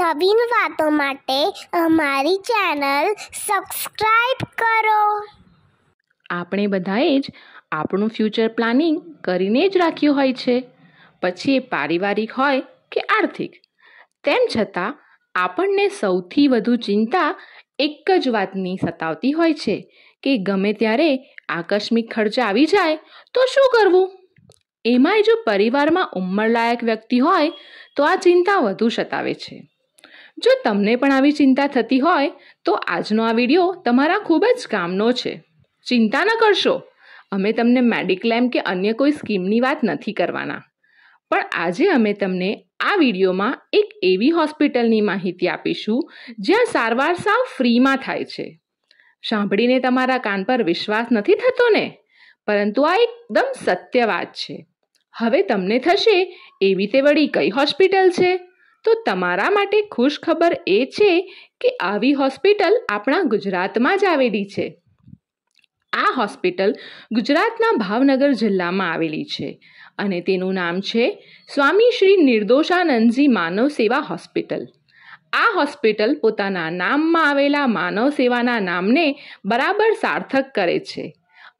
નવીન વાતો માટે અમારી ચેનલ સબસ્ક્રાઈબ કરો આપણે બધાએ જ આપણું ફ્યુચર પ્લાનિંગ કરીને જ રાખ્યું હોય છે પછી એ પારિવારિક હોય કે આર્થિક તેમ છતાં આપણને સૌથી વધુ ચિંતા એક જ વાતની સતાવતી હોય છે કે ગમે ત્યારે આકસ્મિક ખર્ચ આવી જાય તો શું કરવું એમાંય જો પરિવારમાં ઉંમરલાયક વ્યક્તિ હોય તો આ ચિંતા વધુ સતાવે છે જો તમને પણ આવી ચિંતા થતી હોય તો આજનો આ વિડીયો તમારા ખૂબ જ કામનો છે ચિંતા ન કરશો અમે તમને મેડિક્લેમ કે અન્ય કોઈ સ્કીમની વાત નથી કરવાના પણ આજે અમે તમને આ વિડીયોમાં એક એવી હોસ્પિટલની માહિતી આપીશું જ્યાં સારવાર સાવ ફ્રીમાં થાય છે સાંભળીને તમારા કાન પર વિશ્વાસ નથી થતો ને પરંતુ આ એકદમ સત્ય વાત છે હવે તમને થશે એવી તે વળી કઈ હોસ્પિટલ છે તો તમારા માટે ખુશ ખબર એ છે કે આવી હોસ્પિટલ આપણા ગુજરાતમાં જ આવેલી છે આ હોસ્પિટલ ગુજરાતના ભાવનગર જિલ્લામાં આવેલી છે અને તેનું નામ છે સ્વામી શ્રી નિર્દોષાનંદજી માનવ સેવા હોસ્પિટલ આ હોસ્પિટલ પોતાના નામમાં આવેલા માનવ સેવાના નામને બરાબર સાર્થક કરે છે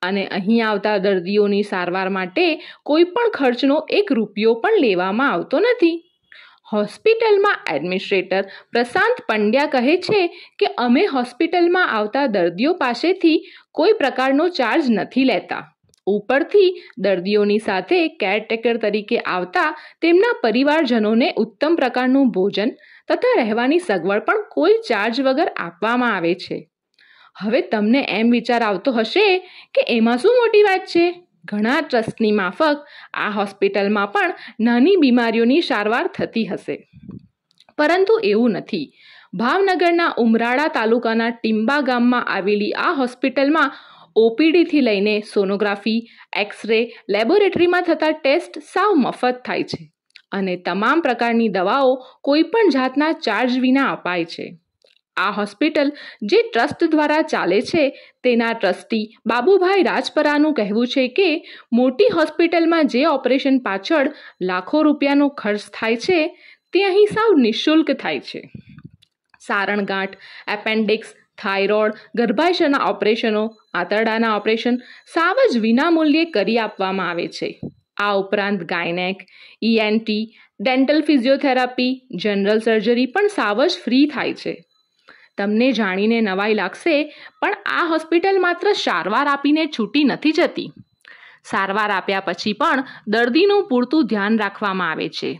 અને અહીં આવતા દર્દીઓની સારવાર માટે કોઈ પણ ખર્ચનો એક રૂપિયો પણ લેવામાં આવતો નથી હોસ્પિટલમાં એડમિનિસ્ટ્રેટર પ્રશાંત પંડ્યા કહે છે કે અમે હોસ્પિટલમાં આવતા દર્દીઓ પાસેથી કોઈ પ્રકારનો ચાર્જ નથી લેતા ઉપરથી દર્દીઓની સાથે કેરટેકર તરીકે આવતા તેમના પરિવારજનોને ઉત્તમ પ્રકારનું ભોજન તથા રહેવાની સગવડ પણ કોઈ ચાર્જ વગર આપવામાં આવે છે હવે તમને એમ વિચાર આવતો હશે કે એમાં શું મોટી વાત છે ઘણા ટ્રસ્ટની માફક આ હોસ્પિટલમાં પણ નાની બીમારીઓની સારવાર થતી હશે પરંતુ એવું નથી ભાવનગરના ઉમરાળા તાલુકાના ટિંબા ગામમાં આવેલી આ હોસ્પિટલમાં ઓપીડીથી લઈને સોનોગ્રાફી એક્સરે લેબોરેટરીમાં થતા ટેસ્ટ સાવ મફત થાય છે અને તમામ પ્રકારની દવાઓ કોઈપણ જાતના ચાર્જ વિના અપાય છે આ હોસ્પિટલ જે ટ્રસ્ટ દ્વારા ચાલે છે તેના ટ્રસ્ટી બાબુભાઈ રાજપરાનું કહેવું છે કે મોટી હોસ્પિટલમાં જે ઓપરેશન પાછળ લાખો રૂપિયાનો ખર્ચ થાય છે તે અહીં સાવ નિઃશુલ્ક થાય છે સારણગાંઠ એપેન્ડિક્સ થાઇરોઇડ ગર્ભાશયના ઓપરેશનો આંતરડાના ઓપરેશન સાવ જ વિનામૂલ્યે કરી આપવામાં આવે છે આ ઉપરાંત gynaec ENT dental physiotherapy general surgery પણ સાવ જ ફ્રી થાય છે તમને જાણીને નવાઈ લાગશે પણ આ હોસ્પિટલ માત્ર સારવાર આપીને છૂટી નથી જતી સારવાર આપ્યા પછી પણ દર્દીનું પૂરતું ધ્યાન રાખવામાં આવે છે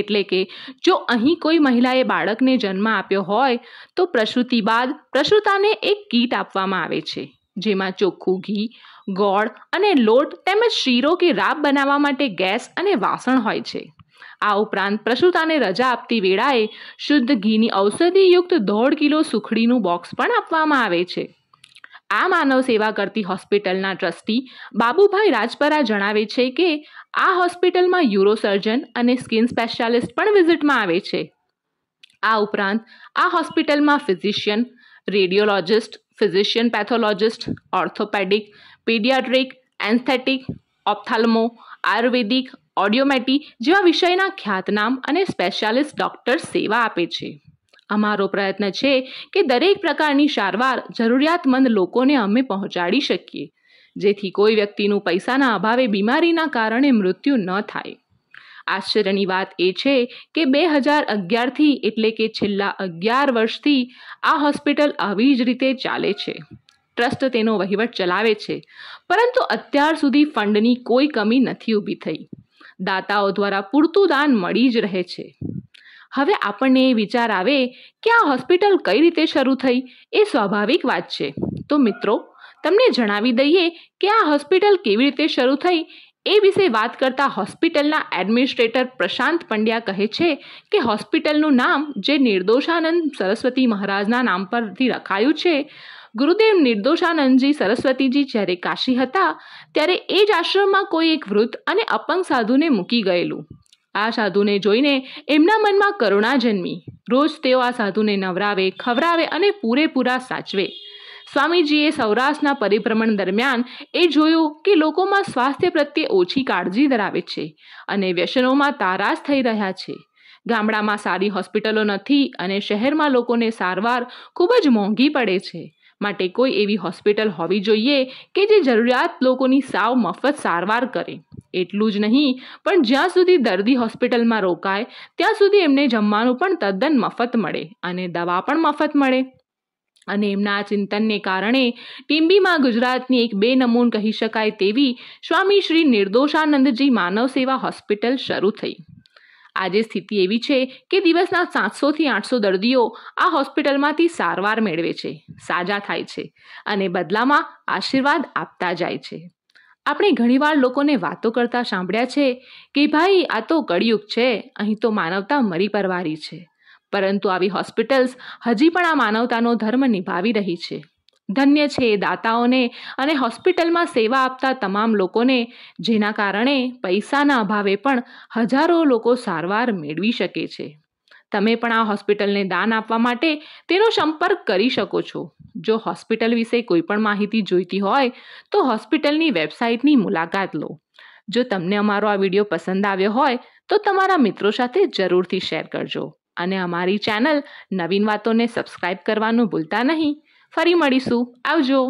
એટલે કે જો અહીં કોઈ મહિલાએ બાળકને જન્મ આપ્યો હોય તો પ્રસૂતિ બાદ પ્રસૂતાને એક કીટ આપવામાં આવે છે જેમાં ચોખ્ખું ઘી ગોળ અને લોટ તેમજ શીરો કે રાબ બનાવવા માટે ગેસ અને વાસણ હોય છે આ ઉપરાંત પ્રસૂતાને રજા આપતી વેળાએ શુદ્ધ ઘીની ઔષધિયુક્ત દોઢ કિલો સુખડીનું બોક્સ પણ આપવામાં આવે છે આ માનવ સેવા કરતી હોસ્પિટલના ટ્રસ્ટી બાબુભાઈ રાજપરા જણાવે છે કે આ હોસ્પિટલમાં યુરોસર્જન અને સ્કિન સ્પેશિયાલિસ્ટ પણ વિઝિટમાં આવે છે આ ઉપરાંત આ હોસ્પિટલમાં physician radiologist physician pathologist orthopaedic paediatric anaesthetic ophthalmo ayurvedic audiometry જેવા વિષયના ખ્યાતનામ અને સ્પેશિયાલિસ્ટ ડોક્ટર્સ સેવા આપે છે અમારો પ્રયત્ન છે કે દરેક પ્રકારની સારવાર જરૂરિયાતમંદ લોકોને અમે પહોંચાડી શકીએ જેથી કોઈ વ્યક્તિનું પૈસાના અભાવે બીમારીના કારણે મૃત્યુ ન થાય આશ્ચર્યની વાત એ છે કે બે હજાર અગિયારથી એટલે કે છેલ્લા અગિયાર વર્ષથી આ હોસ્પિટલ આવી જ રીતે ચાલે છે ટ્રસ્ટ તેનો વહીવટ ચલાવે છે પરંતુ અત્યાર સુધી ફંડની કોઈ કમી નથી ઊભી થઈ દાતાઓ દ્વારા પૂરતું દાન મળી જ રહે છે હવે આપણને એ વિચાર આવે કે આ હોસ્પિટલ કઈ રીતે શરૂ થઈ એ સ્વાભાવિક વાત છે તો મિત્રો તમને જણાવી દઈએ કે આ હોસ્પિટલ કેવી રીતે શરૂ થઈ એ વિશે વાત કરતા હોસ્પિટલના એડમિનિસ્ટ્રેટર પ્રશાંત પંડ્યા કહે છે કે હોસ્પિટલનું નામ જે નિર્દોષાનંદ સરસ્વતી મહારાજના નામ પરથી રખાયું છે ગુરુદેવ નિર્દોષાનંદજી સરસ્વતીજી જ્યારે કાશી હતા ત્યારે એ જ આશ્રમમાં કોઈ એક વૃદ્ધ અને અપંગ સાધુને મૂકી ગયેલું આ સાધુને જોઈને એમના મનમાં કરુણા જન્મી રોજ તેઓ આ સાધુને નવરાવે ખવરાવે અને પૂરેપૂરા સાચવે સ્વામીજીએ સૌરાષ્ટ્રના પરિભ્રમણ દરમિયાન એ જોયું કે લોકોમાં સ્વાસ્થ્ય પ્રત્યે ઓછી કાળજી ધરાવે છે અને વ્યસનોમાં તારાશ થઈ રહ્યા છે ગામડામાં સારી હોસ્પિટલો નથી અને શહેરમાં લોકોને સારવાર ખૂબ જ મોંઘી પડે છે માટે કોઈ એવી હોસ્પિટલ હોવી જોઈએ કે જે જરૂરિયાત લોકોની સાવ મફત સારવાર કરે એટલું જ નહીં પણ જ્યાં સુધી દર્દી હોસ્પિટલમાં રોકાય ત્યાં સુધી એમને જમવાનું પણ તદ્દન મફત મળે અને દવા પણ મફત મળે અને એમના આ ચિંતનને કારણે ટીમ્બીમાં ગુજરાતની એક બે નમૂન કહી શકાય તેવી સ્વામી શ્રી નિર્દોષાનંદજી માનવ સેવા હોસ્પિટલ શરૂ થઈ આજે સ્થિતિ એવી છે કે દિવસના સાતસોથી આઠસો દર્દીઓ આ હોસ્પિટલમાંથી સારવાર મેળવે છે સાજા થાય છે અને બદલામાં આશીર્વાદ આપતા જાય છે આપણે ઘણીવાર લોકોને વાતો કરતા સાંભળ્યા છે કે ભાઈ આ તો કળિયુગ છે અહીં તો માનવતા મરી પરવારી છે પરંતુ આવી હોસ્પિટલ્સ હજી પણ આ માનવતાનો ધર્મ નિભાવી રહી છે ધન્ય છે દાતાઓને અને હોસ્પિટલમાં સેવા આપતા તમામ લોકોને જેના કારણે પૈસાના અભાવે પણ હજારો લોકો સારવાર મેળવી શકે છે તમે પણ આ હોસ્પિટલને દાન આપવા માટે તેનો સંપર્ક કરી શકો છો જો હોસ્પિટલ વિશે કોઈ પણ માહિતી જોઈતી હોય તો હોસ્પિટલની વેબસાઇટની મુલાકાત લો જો તમને અમારો આ વિડીયો પસંદ આવ્યો હોય તો તમારા મિત્રો સાથે જરૂરથી શેર કરજો અને અમારી ચેનલ નવીન વાતોને સબસ્ક્રાઇબ કરવાનું ભૂલતા નહીં ફરી મળીશું આવજો